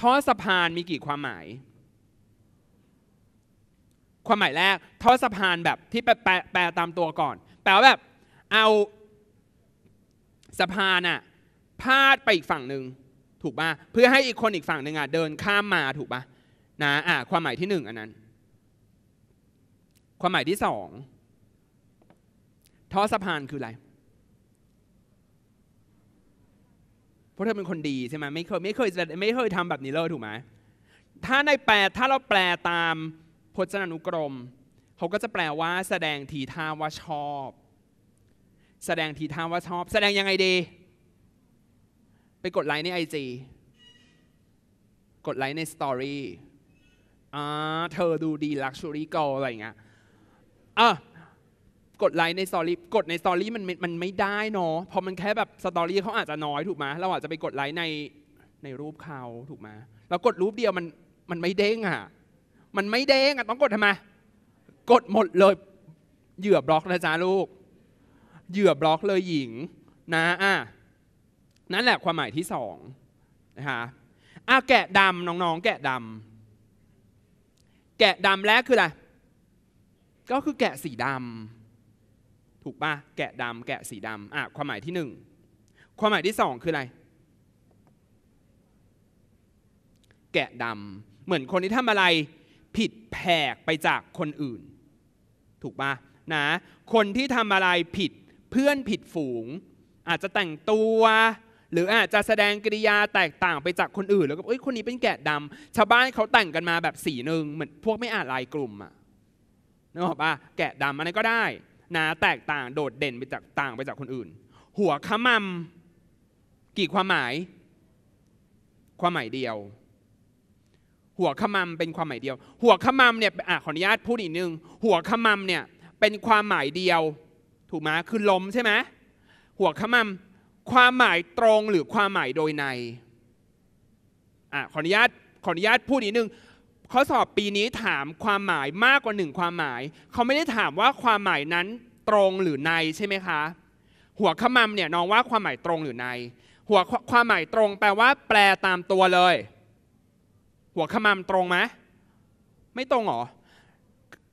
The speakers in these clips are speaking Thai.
ท่อสะพานมีกี่ความหมาย ความหมายแรกท่อสะพานแบบที่แปลแปลตามตัวก่อนแปลว่าแบบเอาสะพานอะพาดไปอีกฝั่งหนึ่ง ถูกป่ะ เพื่อให้อีกคนอีกฝั่งหนึ่งอะเดินข้ามมาถูกป่ะนะอ่ะความหมายที่หนึ่งอันนั้น ความหมายที่สองท่อสะพานคืออะไรเพราะเธอเป็นคนดีใช่ไหมไม่เคยไม่เคยไม่เคยทำแบบนี้เลยถูกไหมถ้าในแปลถ้าเราแปลตามพจนานุกรม เขาก็จะแปลว่าแสดงทีท่าว่าชอบ แสดงทีท่าว่าชอบ แสดงยังไงดี ไปกดไลค์ในไอจีกดไลค์ในสตอรี่อ่าเธอดูดีลักชัวรี่กออะไรอย่างเงี้ยอ่ะกดไลค์ในสตอรี่กดในสตอรี่มันมันไม่ได้เนาะพอมันแค่แบบสตอรี่เขาอาจจะน้อยถูกไหมเราอาจจะไปกดไลค์ในในรูปเขาถูกไหมเรากดรูปเดียวมันมันไม่เด้งอ่ะมันไม่เด้งอ่ะต้องกดทำไมกดหมดเลย เหยื่อบล็อกนะจ๊ะลูกเหยื่อบล็อกเลยหญิง นะอ่ะ นั่นแหละความหมายที่สองนะคะอ่ะแกะดำน้องๆ แกะดำแกะดำแรกคืออะไรก็คือแกะสีดำถูกปะแกะดำแกะสีดำอ่ะความหมายที่หนึ่งความหมายที่สองคืออะไร แกะดำเหมือนคนที่ทำอะไรผิดแผกไปจากคนอื่น ถูกปะนะ คนที่ทำอะไรผิดเพื่อนผิดฝูง อาจจะแต่งตัว หรืออาจจะแสดงกิริยาแตกต่างไปจากคนอื่น แล้วก็เอ้ยคนนี้เป็นแกะดำ ชาวบ้านเขาแต่งกันมาแบบสีหนึ่งเหมือนพวกไม่อาจลายกลุ่มอะนึกออกปะแกะดำอันน้ก็ได้นะแตกต่างโดดเด่นไปจากต่างไปจากคนอื่น หัวขมำกี่ความหมาย ความหมายเดียว หัวขมำเป็นความหมายเดียว หัวขมำเนี่ยอ่ะขออนุญาตพูดอีกนึงหัวขมำเนี่ยเป็นความหมายเดียวถูกไหมคือลมใช่ไหมหัวขมำความหมายตรงหรือความหมายโดยในอ่ะขออนุญาตขออนุญาตพูดอีกนึงข้อสอบปีนี้ถามความหมายมากกว่าหนึ่งความหมาย เขาไม่ได้ถามว่าความหมายนั้นตรงหรือในใช่ไหมคะหัวขมำเนี่ยน้องว่าความหมายตรงหรือในหัวความหมายตรงแปลว่าแปลตามตัวเลย หัวขมำตรงไหมไม่ตรงหรอ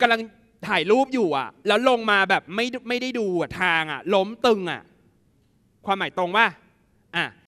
กำลังถ่ายรูปอยู่อ่ะ แล้วลงมาแบบไม่ไม่ได้ดูทางอ่ะ ล้มตึงอ่ะความหมายตรงว่าอ่ะ